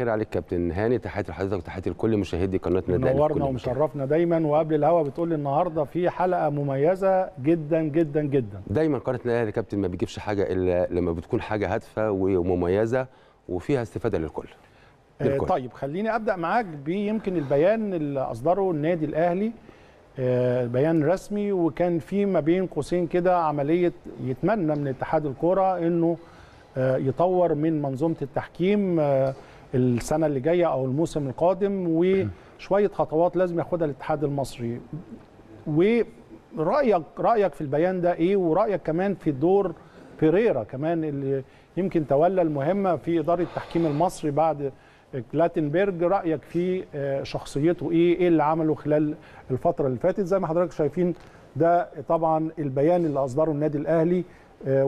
خير عليك كابتن هاني تحياتي لحضرتك وتحياتي لكل مشاهدي قناه نادي نورنا ومشرفنا دايما وقبل الهوا بتقول لي النهارده في حلقه مميزه جدا جدا جدا دايما قناه نادي الاهلي كابتن ما بيجيبش حاجه الا لما بتكون حاجه هادفه ومميزه وفيها استفاده للكل, آه، للكل. طيب خليني ابدا معاك بيمكن البيان اللي اصدره النادي الاهلي آه، بيان رسمي وكان في ما بين قوسين كده عمليه يتمنى من اتحاد الكوره انه آه، يطور من منظومه التحكيم السنه اللي جايه او الموسم القادم وشويه خطوات لازم ياخدها الاتحاد المصري ورايك رايك في البيان ده ايه ورايك كمان في دور بيريرا كمان اللي يمكن تولى المهمه في اداره التحكيم المصري بعد كلاتنبرج رايك في آه، شخصيته ايه ايه اللي عمله خلال الفتره اللي فاتت زي ما حضرتك شايفين ده طبعا البيان اللي اصدره النادي الاهلي آه،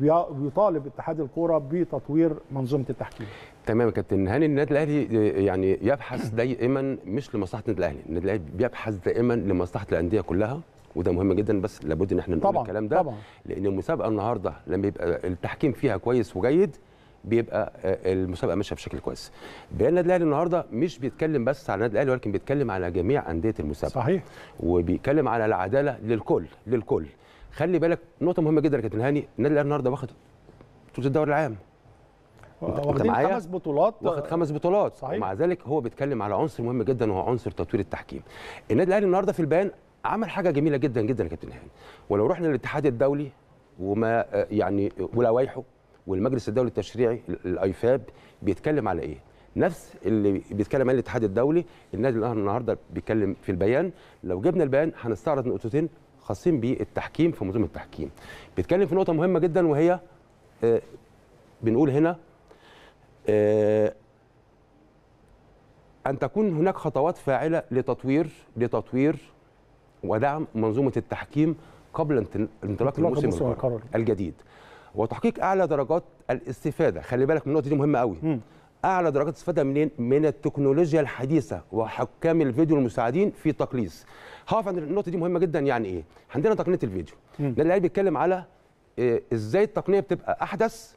وبيطالب اتحاد الكوره بتطوير منظومه التحكيم تمام يا كابتن هاني النادي الاهلي آه، يعني يبحث دائما مش لمصلحه النادي الاهلي النادي الاهلي بيبحث دائما لمصلحه الانديه كلها وده مهم جدا بس لابد ان احنا نقول الكلام ده طبعا. لان المسابقه النهارده لما يبقى التحكيم فيها كويس وجيد بيبقى آه، المسابقه ماشيه بشكل كويس. بيان النادي الاهلي النهارده مش بيتكلم بس على النادي الاهلي ولكن بيتكلم على جميع انديه المسابقه. صحيح. وبيتكلم على العداله للكل للكل. خلي بالك نقطه مهمه جدا يا كابتن هاني النادي الاهلي النهارده واخد بطوله الدوري العام واخدين خمس بطولات واخد خمس بطولات صحيح. ومع ذلك هو بيتكلم على عنصر مهم جدا وهو عنصر تطوير التحكيم النادي الاهلي النهارده في البيان عمل حاجه جميله جدا جدا يا كابتن هاني ولو رحنا للاتحاد الدولي وما آه، يعني ولوائحه والمجلس الدولي التشريعي الايفاب بيتكلم على ايه نفس اللي بيتكلم عليه الاتحاد الدولي النادي الاهلي النهارده بيتكلم في البيان لو جبنا البيان هنستعرض نقطتين خاصين بالتحكيم في منظومه التحكيم بيتكلم في نقطه مهمه جدا وهي آه، بنقول هنا آه، ان تكون هناك خطوات فاعله لتطوير لتطوير ودعم منظومه التحكيم قبل انطلاق الموسم الجديد وتحقيق اعلى درجات الاستفاده خلي بالك من النقطه دي مهمه قوي اعلى درجات استفاده منين من التكنولوجيا الحديثه وحكام الفيديو المساعدين في تقليص هقف عند النقطه دي مهمه جدا يعني ايه عندنا تقنيه الفيديو ده اللي بيتكلم على إيه ازاي التقنيه بتبقى احدث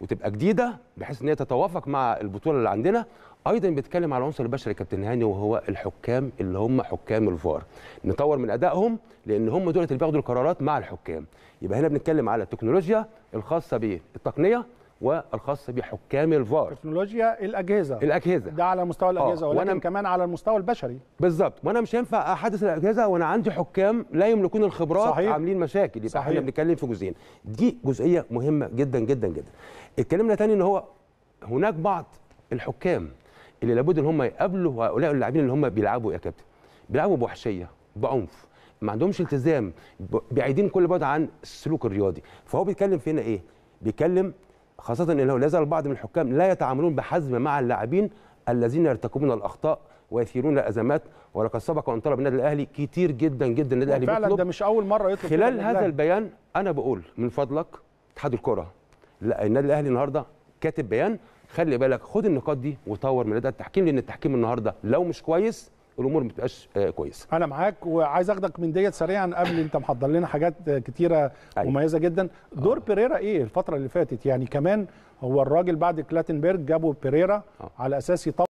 وتبقى جديده بحيث ان هي تتوافق مع البطوله اللي عندنا ايضا بيتكلم على العنصر البشري كابتن هاني وهو الحكام اللي هم حكام الفار نطور من ادائهم لان هم دول اللي بياخدوا القرارات مع الحكام يبقى هنا بنتكلم على التكنولوجيا الخاصه بالتقنيه والخاص بحكام الفار تكنولوجيا الاجهزه الاجهزه ده على مستوى آه، الاجهزه ولكن وأنا... كمان على المستوى البشري بالظبط وانا مش هينفع احدث الاجهزه وانا عندي حكام لا يملكون الخبرات صحيح. عاملين مشاكل يبقى احنا بنتكلم في جزئين دي جزئيه مهمه جدا جدا جدا اتكلمنا تاني ان هو هناك بعض الحكام اللي لابد ان هم يقابلوا هؤلاء اللاعبين اللي هم بيلعبوا يا كابتن بيلعبوا بوحشيه بعنف ما عندهمش التزام بعيدين كل بعد عن السلوك الرياضي فهو بيتكلم فينا ايه بيتكلم خاصة أنه لا يزال البعض من الحكام لا يتعاملون بحزم مع اللاعبين الذين يرتكبون الأخطاء ويثيرون الأزمات ولقد سبق أن طلب النادي الأهلي كتير جدا جدا النادي الأهلي فعلا ده مش أول مرة يطلب خلال هذا البيان أنا بقول من فضلك اتحاد الكرة لا النادي الأهلي النهاردة كاتب بيان خلي بالك خد النقاط دي وطور من أداء التحكيم لأن التحكيم النهاردة لو مش كويس الامور ما بتبقاش آه، كويسه انا معاك وعايز اخدك من ديت سريعا قبل انت محضر لنا حاجات كتيره أيوة. مميزه جدا دور أوه. بيريرا ايه الفتره اللي فاتت يعني كمان هو الراجل بعد كلاتنبرج جابوا بيريرا أوه. على اساس يطور